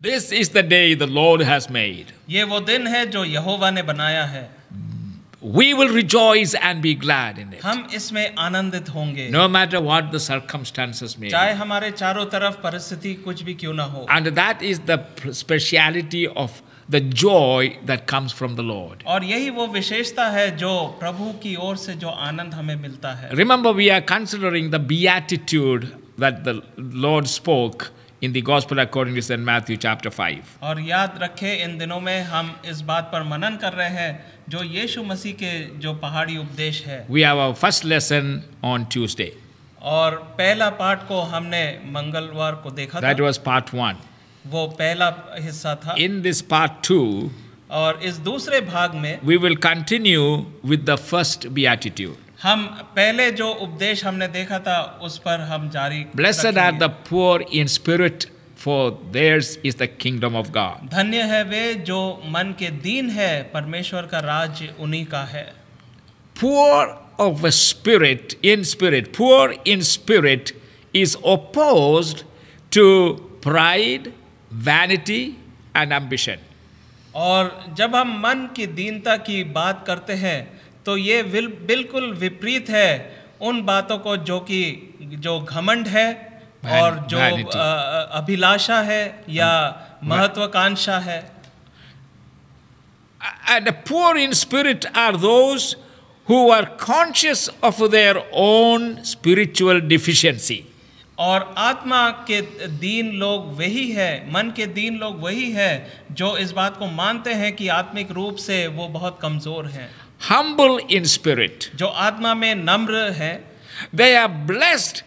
This is the day the Lord has made. ये वो दिन है जो यहोवा ने बनाया है. We will rejoice and be glad in it. हम इसमें आनंदित होंगे. No matter what the circumstances may. चाहे हमारे चारों तरफ परिस्थिति कुछ भी क्यों ना हो. And that is the speciality of the joy that comes from the Lord. और यही वो विशेषता है जो प्रभु की ओर से जो आनंद हमें मिलता है. Remember we are considering the beatitude that the Lord spoke. In the gospel according to saint Matthew chapter 5 और याद रखें इन दिनों में हम इस बात पर मनन कर रहे हैं जो यीशु मसीह के जो पहाड़ी उपदेश है we have our first lesson on Tuesday और पहला पार्ट को हमने मंगलवार को देखा दैट वाज पार्ट 1 वो पहला हिस्सा था इन दिस पार्ट 2 और इस दूसरे भाग में we will continue with the first be beatitude हम पहले जो उपदेश हमने देखा था उस पर हम जारी blessed are the poor in spirit for theirs is the kingdom of God धन्य है वे जो मन के दीन है परमेश्वर का राज्य उन्हीं का है poor of spirit in spirit poor in spirit is oppose to pride vanity and ambition और जब हम मन की दीनता की बात करते हैं तो ये बिल्कुल विपरीत है उन बातों को जो कि जो घमंड है और जो अभिलाषा है या um, महत्वाकांक्षा है and poor in spirit are those who are conscious of their own spiritual deficiency और आत्मा के दीन लोग वही है मन के दीन लोग वही है जो इस बात को मानते हैं कि आत्मिक रूप से वो बहुत कमजोर है हम्बल इन स्पिरिट जो आत्मा में नम्र है they are blessed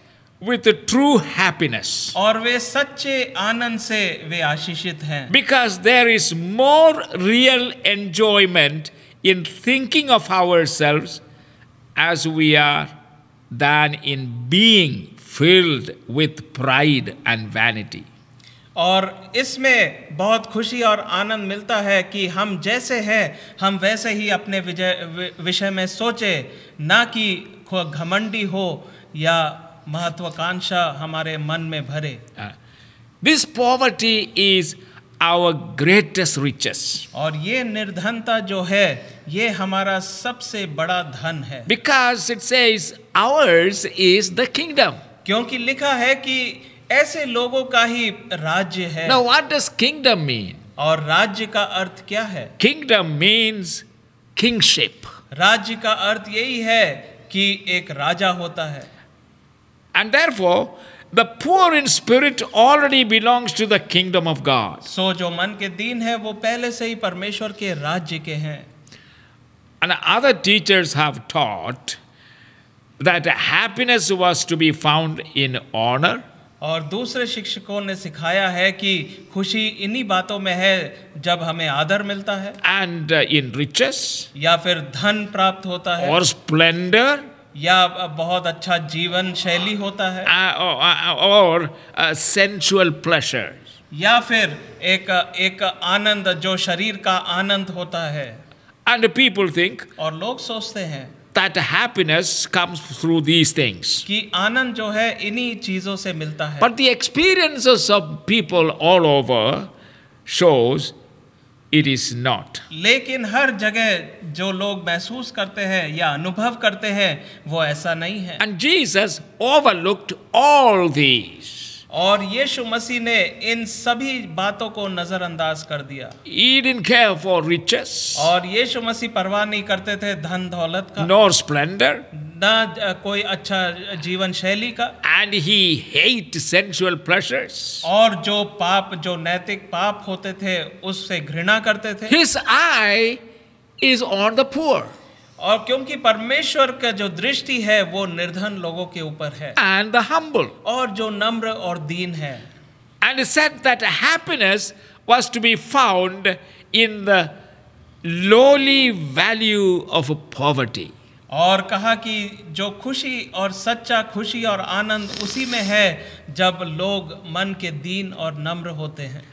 with true happiness और वे सच्चे आनंद से वे आशीषित हैं because there is more real enjoyment in thinking of ourselves as we are than in being filled with pride and vanity. और इसमें बहुत खुशी और आनंद मिलता है कि हम जैसे हैं हम वैसे ही अपने विजय विषय में सोचे ना कि घमंडी हो या महत्वाकांक्षा हमारे मन में भरे this poverty is our greatest riches और ये निर्धनता जो है ये हमारा सबसे बड़ा धन है because it says ours is the kingdom क्योंकि लिखा है कि ऐसे लोगों का ही राज्य है Now, what does kingdom mean? और राज्य का अर्थ क्या है किंगडम मीन्स किंगशिप राज्य का अर्थ यही है कि एक राजा होता है and therefore the poor in spirit already belongs to the kingdom of God सो जो मन के दीन है वो पहले से ही परमेश्वर के राज्य के हैं and other teachers have taught that happiness was to be found in honor और दूसरे शिक्षकों ने सिखाया है कि खुशी इन्हीं बातों में है जब हमें आदर मिलता है एंड इन रिचेस या फिर धन प्राप्त होता है और स्प्लेंडर या बहुत अच्छा जीवन शैली होता है और सेंसुअल प्लेशर या फिर एक एक आनंद जो शरीर का आनंद होता है एंड पीपल थिंक और लोग सोचते हैं that happiness comes through these things. ki anand jo hai inhi cheezon se milta hai But the experiences of people all over shows it is not. lekin har jagah jo log mehsoos karte hain ya anubhav karte hain wo aisa nahi hai And Jesus overlooked all these. और यीशु मसीह ने इन सभी बातों को नजरअंदाज कर दिया riches. और यीशु मसीह परवाह नहीं करते थे धन दौलत का नो स्प्लेंडर न कोई अच्छा जीवन शैली का and he hate sensual pleasures और जो पाप जो नैतिक पाप होते थे उससे घृणा करते थे his eye is on the poor और क्योंकि परमेश्वर का जो दृष्टि है वो निर्धन लोगों के ऊपर है एंड द हम्बल और जो नम्र और दीन है and said that happiness was to be found in the lowly value of poverty और कहा कि जो खुशी और सच्चा खुशी और आनंद उसी में है जब लोग मन के दीन और नम्र होते हैं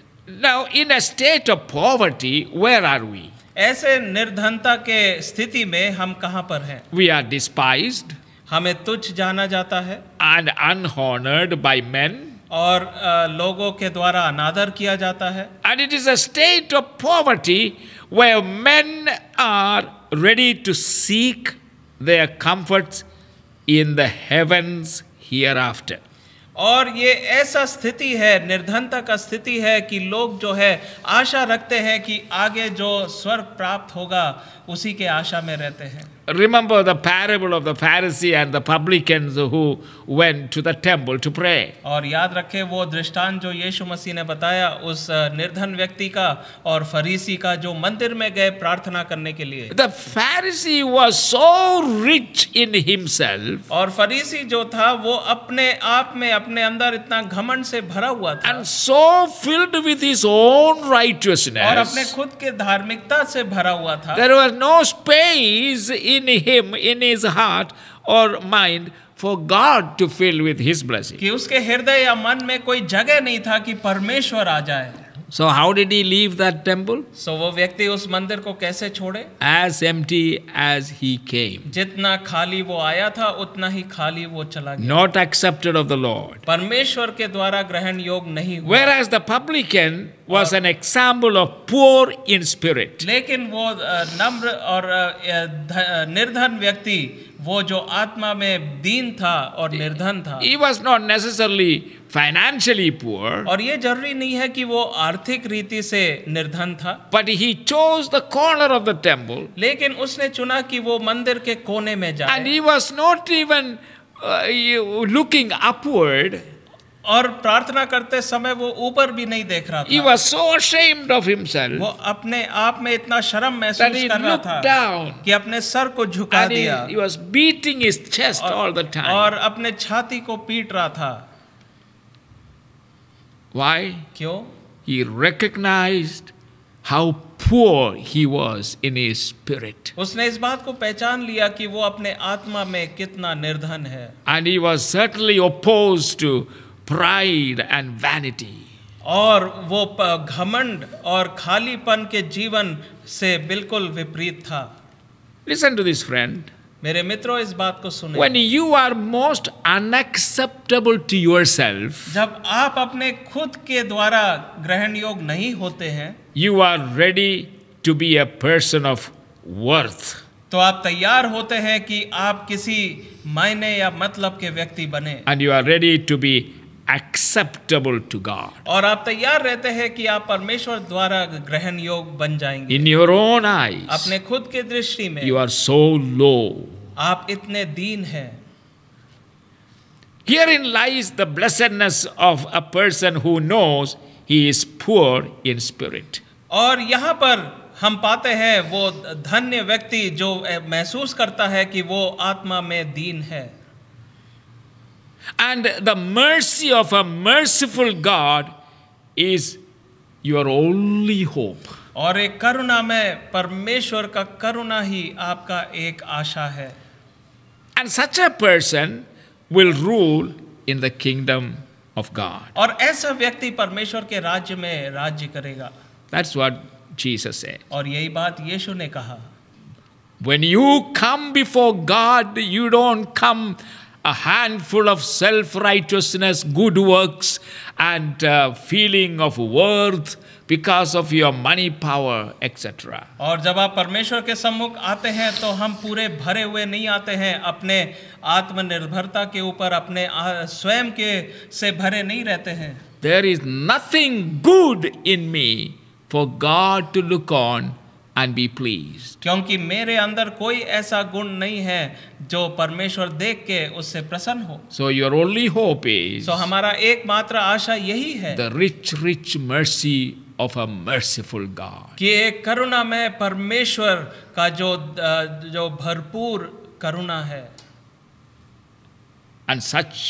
now in a state of poverty where are we ऐसे निर्धनता के स्थिति में हम कहाँ पर हैं वी आर डिस्पाइज्ड हमें तुच्छ जाना जाता है एंड अनहॉनर्ड बाई मैन और लोगों के द्वारा अनादर किया जाता है and it is a state of poverty where man are ready to seek their इन in the हियर आफ्टर और ये ऐसा स्थिति है निर्धनता का स्थिति है कि लोग जो है आशा रखते हैं कि आगे जो स्वर्ग प्राप्त होगा उसी के आशा में रहते हैं remember the parable of the Pharisee and the publicans who went to the temple to pray और याद रखें वो दृष्टान जो यीशु मसीह ने बताया उस निर्धन व्यक्ति का और फरीसी का जो मंदिर में गए प्रार्थना करने के लिए the Pharisee was so rich in himself और फरीसी जो था वो अपने आप में अपने अंदर इतना घमंड से भरा हुआ था and so filled with his own righteousness और अपने खुद के धार्मिकता से भरा हुआ था there was no space in him, in his heart or mind for God to fill with his blessing. कि उसके हृदय या मन में कोई जगह नहीं था कि परमेश्वर आ जाए So how did he leave that temple? So वो व्यक्ति उस मंदिर को कैसे छोड़े? As empty as he came. जितना खाली वो आया था उतना ही खाली वो चला गया. Not accepted of the Lord. परमेश्वर के द्वारा ग्रहण योग नहीं हुआ. Whereas the publican was an example of poor in spirit. लेकिन वो नम्र और निर्धन व्यक्ति वो जो आत्मा में दीन था और निर्धन था he was not necessarily financially poor और ये जरूरी नहीं है कि वो आर्थिक रीति से निर्धन था but he chose the corner of the temple लेकिन उसने चुना कि वो मंदिर के कोने में जाए and he was not even looking upward और प्रार्थना करते समय वो ऊपर भी नहीं देख रहा था सो अशेम्ड ऑफ हिमसेल्फ वो अपने आप में इतना शर्म महसूस कर रहा था down, कि अपने सर को झुका दिया beating his chest all the time और अपने छाती को पीट रहा था व्हाई क्यों he recognised how poor he was in his spirit उसने इस बात को पहचान लिया कि वो अपने आत्मा में कितना निर्धन है and he was certainly opposed to pride and vanity. और वो घमंड और खालीपन के जीवन से बिल्कुल विपरीत था लिसन टू दिस फ्रेंड मेरे मित्रों इस बात को सुने When you are most unacceptable to yourself, जब आप अपने खुद के द्वारा ग्रहण योग नहीं होते हैं you are ready to be a person of worth. तो आप तैयार होते हैं कि आप किसी मायने या मतलब के व्यक्ति बने and you are ready to be acceptable to God. और आप तैयार रहते हैं कि आप परमेश्वर द्वारा ग्रहण योग बन जाएंगे. In your own eyes. अपने खुद के दृष्टि में. You are so low. आप इतने दीन हैं. Herein lies the blessedness of a person who knows he is poor in spirit. और यहाँ पर हम पाते हैं वो धन्य व्यक्ति जो महसूस करता है कि वो आत्मा में दीन है And the mercy of a merciful God is your only hope. और एक करुणा में परमेश्वर का करुणा ही आपका एक आशा है And such a person will rule in the kingdom of God. और ऐसा व्यक्ति परमेश्वर के राज्य में राज्य करेगा That's what Jesus said. और यही बात यीशु ने कहा When you come before God, you don't come a handful of self righteousness, good works, and uh, feeling of worth because of your money power, etc. और जब आप परमेश्वर के सम्मुख आते हैं तो हम पूरे भरे हुए नहीं आते हैं अपने आत्मनिर्भरता के ऊपर अपने स्वयं के से भरे नहीं रहते हैं There is nothing good in me for God to look on and be pleased. क्योंकि मेरे अंदर कोई ऐसा गुण नहीं है जो परमेश्वर देख के उससे प्रसन्न हो. So your only hope is. So हमारा एकमात्र आशा यही है. The rich, rich mercy of a merciful God. कि एक करुणामय परमेश्वर का जो जो भरपूर करुणा है. And such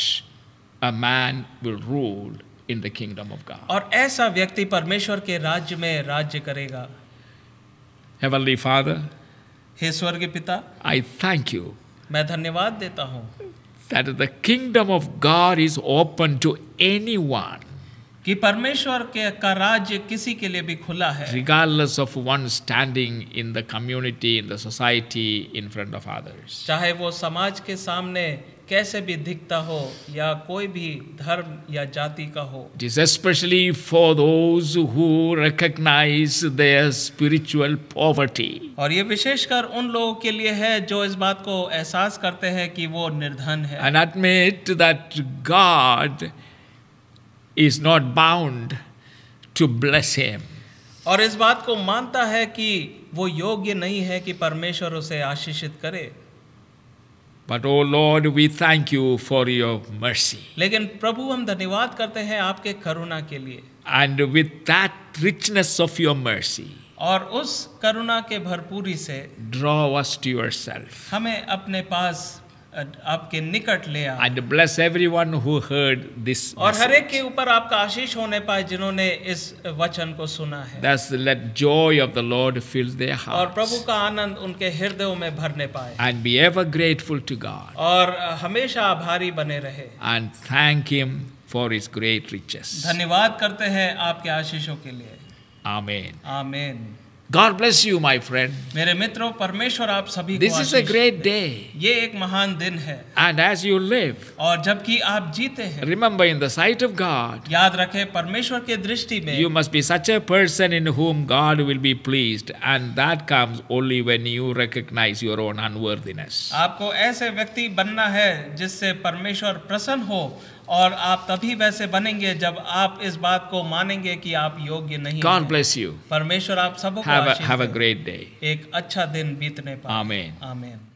a man will rule in the kingdom of God. और ऐसा व्यक्ति परमेश्वर के राज्य में राज्य करेगा. Heavenly Father, हे स्वर्ग पिता आई थैंक यू मैं धन्यवाद देता हूँ that the kingdom of God is open to anyone. कि परमेश्वर के का राज्य किसी के लिए भी खुला है regardless of one standing in the community in the society in front of others चाहे वो समाज के सामने कैसे भी दिखता हो या कोई भी धर्म या जाति का हो it is specially for those who recognise their spiritual poverty और ये विशेषकर उन लोगों के लिए है जो इस बात को एहसास करते हैं कि वो निर्धन है and admit that God is not bound to bless him और इस बात को मानता है कि वो योग्य नहीं है कि परमेश्वर उसे आशीषित करे But O oh Lord, we thank you for your mercy. लेकिन प्रभु हम धन्यवाद करते हैं आपके करुणा के लिए. And with that richness of your mercy. और उस करुणा के भरपूरी से draw us to yourself. हमें अपने पास आपके निकट ले आ and bless everyone who heard this और हर एक के ऊपर आपका आशीष होने पाए जिन्होंने इस वचन को सुना है that's let joy of the Lord fills their heart और प्रभु का आनंद उनके हृदयों में भरने पाए and be ever grateful to God और हमेशा आभारी बने रहे and thank him for his great riches धन्यवाद करते हैं आपके आशीषों के लिए आमेन आमेन God bless you, my friend. मेरे मित्रों परमेश्वर आप सभी This को is a great day. ये एक महान दिन है And as you live, और जबकि आप जीते हैं remember in the sight of God, याद रखें परमेश्वर के दृष्टि में you must be such a person in whom God will be pleased and that comes only when you recognize your own unworthiness. आपको ऐसे व्यक्ति बनना है जिससे परमेश्वर प्रसन्न हो और आप तभी वैसे बनेंगे जब आप इस बात को मानेंगे कि आप योग्य नहीं God bless you. परमेश्वर आप सबको have a, have a great day. एक अच्छा दिन बीतने पाए आमेन आमेन